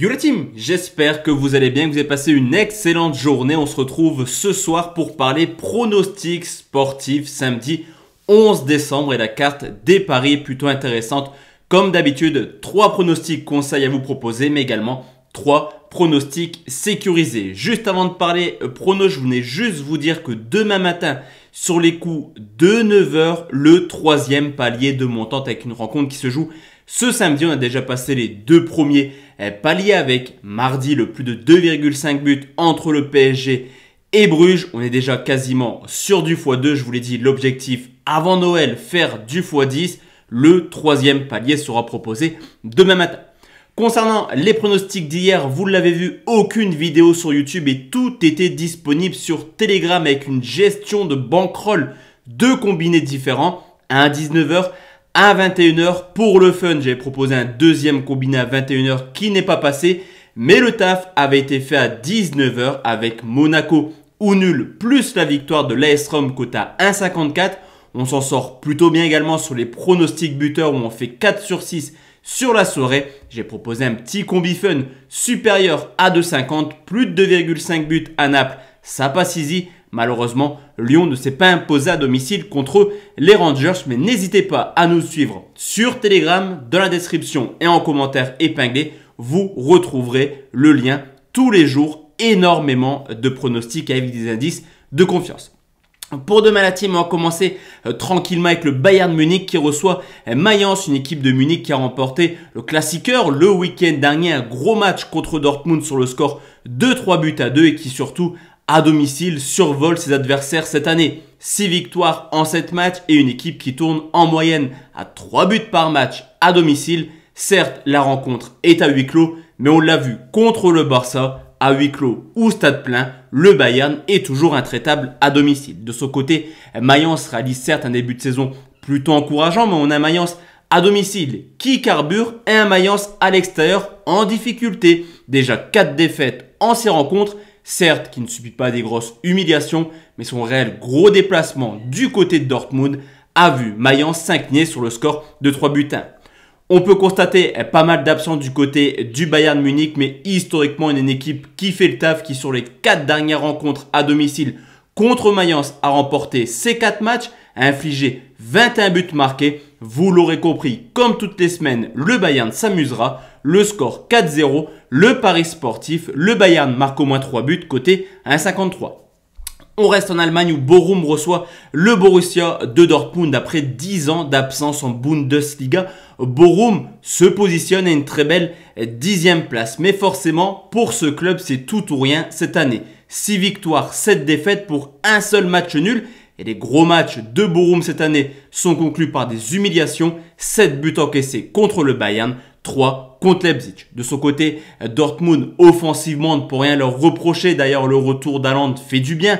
Yo la team, j'espère que vous allez bien, que vous avez passé une excellente journée. On se retrouve ce soir pour parler pronostics sportifs samedi 11 décembre et la carte des paris plutôt intéressante. Comme d'habitude, trois pronostics conseils à vous proposer, mais également trois pronostics sécurisés. Juste avant de parler euh, pronos, je voulais juste vous dire que demain matin, sur les coups de 9h, le troisième palier de montante avec une rencontre qui se joue ce samedi, on a déjà passé les deux premiers eh, paliers avec mardi le plus de 2,5 buts entre le PSG et Bruges. On est déjà quasiment sur du x2. Je vous l'ai dit, l'objectif avant Noël, faire du x10. Le troisième palier sera proposé demain matin. Concernant les pronostics d'hier, vous l'avez vu, aucune vidéo sur YouTube et tout était disponible sur Telegram avec une gestion de bankroll, deux combinés différents à 19h à 21h pour le fun. J'avais proposé un deuxième combiné à 21h qui n'est pas passé, mais le taf avait été fait à 19h avec Monaco ou nul plus la victoire de l'AS Rome quota 1,54. On s'en sort plutôt bien également sur les pronostics buteurs où on fait 4 sur 6 sur la soirée. J'ai proposé un petit combi fun supérieur à 2,50, plus de 2,5 buts à Naples, ça passe easy. Malheureusement, Lyon ne s'est pas imposé à domicile contre les Rangers, mais n'hésitez pas à nous suivre sur Telegram, dans la description et en commentaire épinglé, vous retrouverez le lien tous les jours, énormément de pronostics avec des indices de confiance. Pour demain, la team va commencer euh, tranquillement avec le Bayern Munich qui reçoit euh, Mayence, une équipe de Munich qui a remporté le classiqueur le week-end dernier, un gros match contre Dortmund sur le score de 3 buts à 2 et qui surtout à domicile survole ses adversaires cette année. 6 victoires en 7 matchs et une équipe qui tourne en moyenne à 3 buts par match à domicile. Certes, la rencontre est à huis clos, mais on l'a vu contre le Barça, à huis clos ou stade plein, le Bayern est toujours intraitable à domicile. De son côté, Mayence réalise certes un début de saison plutôt encourageant, mais on a Mayence à domicile qui carbure et un Mayence à l'extérieur en difficulté. Déjà 4 défaites en 6 rencontres certes qui ne subit pas des grosses humiliations, mais son réel gros déplacement du côté de Dortmund a vu Mayence s'incliner sur le score de 3 buts 1. On peut constater pas mal d'absents du côté du Bayern Munich, mais historiquement une équipe qui fait le taf, qui sur les 4 dernières rencontres à domicile contre Mayence a remporté ses 4 matchs, a infligé 21 buts marqués vous l'aurez compris, comme toutes les semaines, le Bayern s'amusera. Le score 4-0, le Paris sportif, le Bayern marque au moins 3 buts, côté 1,53. On reste en Allemagne où Borum reçoit le Borussia de Dortmund après 10 ans d'absence en Bundesliga. Borum se positionne à une très belle dixième place. Mais forcément, pour ce club, c'est tout ou rien cette année. 6 victoires, 7 défaites pour un seul match nul et les gros matchs de Borum cette année sont conclus par des humiliations, 7 buts encaissés contre le Bayern, 3 contre Leipzig. De son côté, Dortmund offensivement ne peut rien leur reprocher, d'ailleurs le retour d'Aland fait du bien.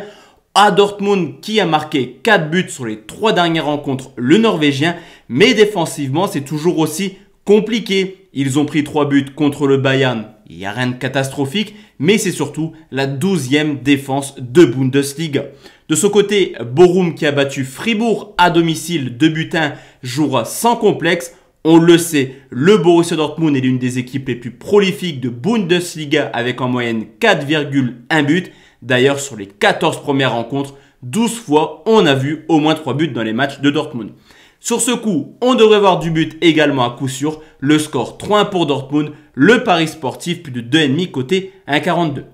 À Dortmund qui a marqué 4 buts sur les 3 dernières rencontres, le Norvégien, mais défensivement c'est toujours aussi compliqué. Ils ont pris 3 buts contre le Bayern il n'y a rien de catastrophique, mais c'est surtout la 12 défense de Bundesliga. De ce côté, Borum qui a battu Fribourg à domicile de butin jouera sans complexe. On le sait, le Borussia Dortmund est l'une des équipes les plus prolifiques de Bundesliga avec en moyenne 4,1 buts. D'ailleurs, sur les 14 premières rencontres, 12 fois, on a vu au moins 3 buts dans les matchs de Dortmund. Sur ce coup, on devrait voir du but également à coup sûr. Le score 3-1 pour Dortmund, le Paris sportif plus de 2,5 côté 1,42.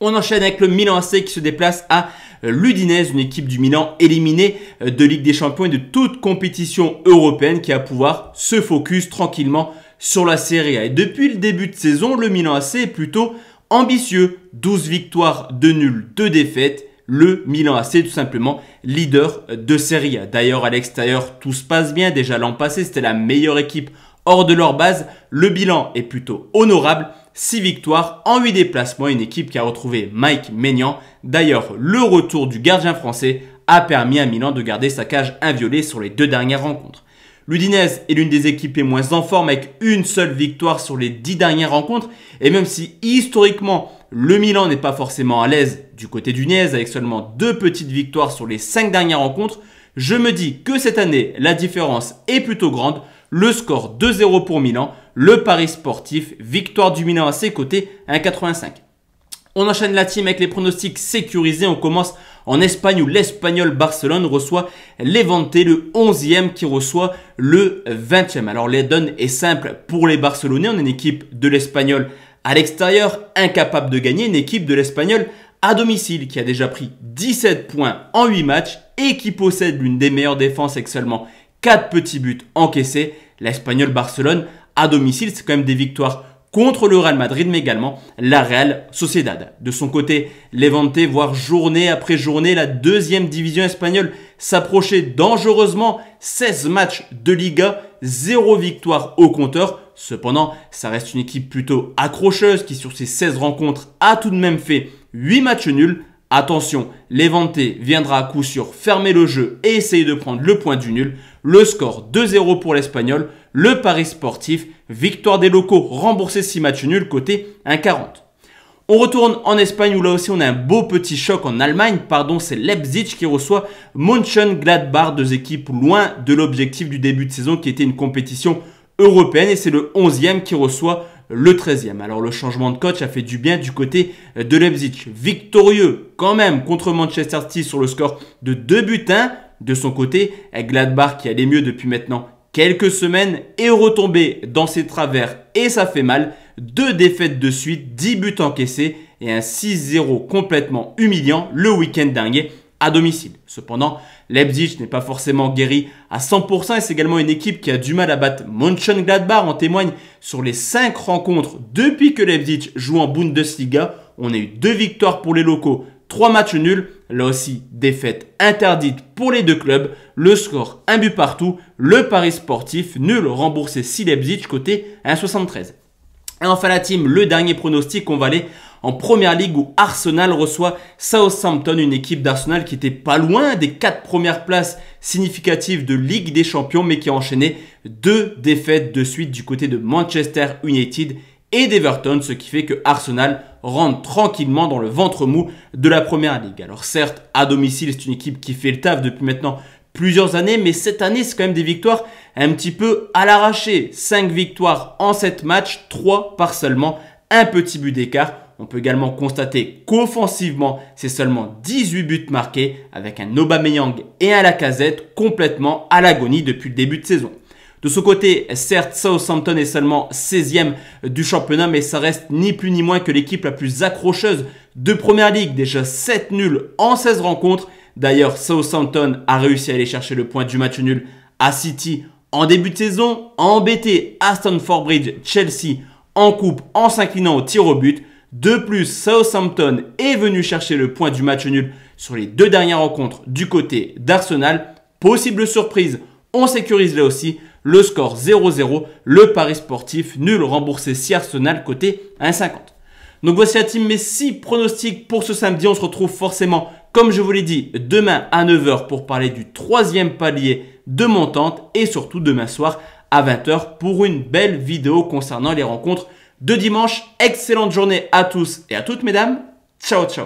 On enchaîne avec le Milan AC qui se déplace à l'Udinese, une équipe du Milan éliminée euh, de Ligue des Champions et de toute compétition européenne qui va pouvoir se focus tranquillement sur la Serie A. Et depuis le début de saison, le Milan AC est plutôt ambitieux. 12 victoires, 2 nuls, 2 défaites le Milan AC tout simplement leader de série. D'ailleurs à l'extérieur tout se passe bien, déjà l'an passé c'était la meilleure équipe hors de leur base, le bilan est plutôt honorable. 6 victoires en 8 déplacements, une équipe qui a retrouvé Mike Maignan. D'ailleurs, le retour du gardien français a permis à Milan de garder sa cage inviolée sur les deux dernières rencontres. L'Udinese est l'une des équipes les moins en forme avec une seule victoire sur les 10 dernières rencontres et même si historiquement le Milan n'est pas forcément à l'aise du côté du Niaise avec seulement deux petites victoires sur les cinq dernières rencontres. Je me dis que cette année, la différence est plutôt grande. Le score 2-0 pour Milan, le Paris sportif, victoire du Milan à ses côtés, 1,85. On enchaîne la team avec les pronostics sécurisés. On commence en Espagne où l'Espagnol Barcelone reçoit l'Evante, le 11e qui reçoit le 20e. Alors les donne est simple pour les Barcelonais. On est une équipe de l'Espagnol à l'extérieur, incapable de gagner une équipe de l'Espagnol à domicile qui a déjà pris 17 points en 8 matchs et qui possède l'une des meilleures défenses avec seulement 4 petits buts encaissés, l'Espagnol Barcelone à domicile, c'est quand même des victoires contre le Real Madrid, mais également la Real Sociedad. De son côté, Levante, voire journée après journée, la deuxième division espagnole s'approcher dangereusement 16 matchs de Liga, 0 victoire au compteur. Cependant, ça reste une équipe plutôt accrocheuse qui sur ses 16 rencontres a tout de même fait 8 matchs nuls. Attention, Levante viendra à coup sûr fermer le jeu et essayer de prendre le point du nul. Le score 2-0 pour l'Espagnol. Le Paris sportif, victoire des locaux remboursé 6 matchs nuls, côté 1,40. On retourne en Espagne où là aussi on a un beau petit choc en Allemagne, pardon, c'est Leipzig qui reçoit Mönchengladbach, deux équipes loin de l'objectif du début de saison qui était une compétition européenne et c'est le 11e qui reçoit le 13e. Alors le changement de coach a fait du bien du côté de Leipzig. Victorieux quand même contre Manchester City sur le score de 2 buts 1. De son côté, Gladbach qui allait mieux depuis maintenant quelques semaines est retombé dans ses travers et ça fait mal. Deux défaites de suite, dix buts encaissés et un 6-0 complètement humiliant le week-end dernier à domicile. Cependant, Leipzig n'est pas forcément guéri à 100% et c'est également une équipe qui a du mal à battre Mönchengladbach. En témoigne sur les cinq rencontres depuis que Leipzig joue en Bundesliga. On a eu deux victoires pour les locaux, trois matchs nuls Là aussi, défaite interdite pour les deux clubs, le score un but partout, le Paris sportif nul remboursé si côté 1,73. Et enfin la team, le dernier pronostic, on va aller en première ligue où Arsenal reçoit Southampton, une équipe d'Arsenal qui était pas loin des quatre premières places significatives de Ligue des Champions, mais qui a enchaîné deux défaites de suite du côté de Manchester United et d'Everton, ce qui fait que Arsenal rentre tranquillement dans le ventre mou de la première ligue. Alors certes, à domicile, c'est une équipe qui fait le taf depuis maintenant plusieurs années, mais cette année, c'est quand même des victoires un petit peu à l'arraché. 5 victoires en 7 matchs, 3 par seulement un petit but d'écart. On peut également constater qu'offensivement, c'est seulement 18 buts marqués avec un Aubameyang et un Lacazette complètement à l'agonie depuis le début de saison. De ce côté, certes, Southampton est seulement 16e du championnat, mais ça reste ni plus ni moins que l'équipe la plus accrocheuse de Première Ligue. Déjà 7 nuls en 16 rencontres. D'ailleurs, Southampton a réussi à aller chercher le point du match nul à City en début de saison, embêté Aston Bridge, Chelsea en coupe en s'inclinant au tir au but. De plus, Southampton est venu chercher le point du match nul sur les deux dernières rencontres du côté d'Arsenal. Possible surprise, on sécurise là aussi le score 0-0, le pari sportif nul remboursé si Arsenal côté 1,50. Donc voici la team mes 6 pronostics pour ce samedi. On se retrouve forcément, comme je vous l'ai dit, demain à 9h pour parler du troisième palier de montante et surtout demain soir à 20h pour une belle vidéo concernant les rencontres de dimanche. Excellente journée à tous et à toutes mesdames. Ciao ciao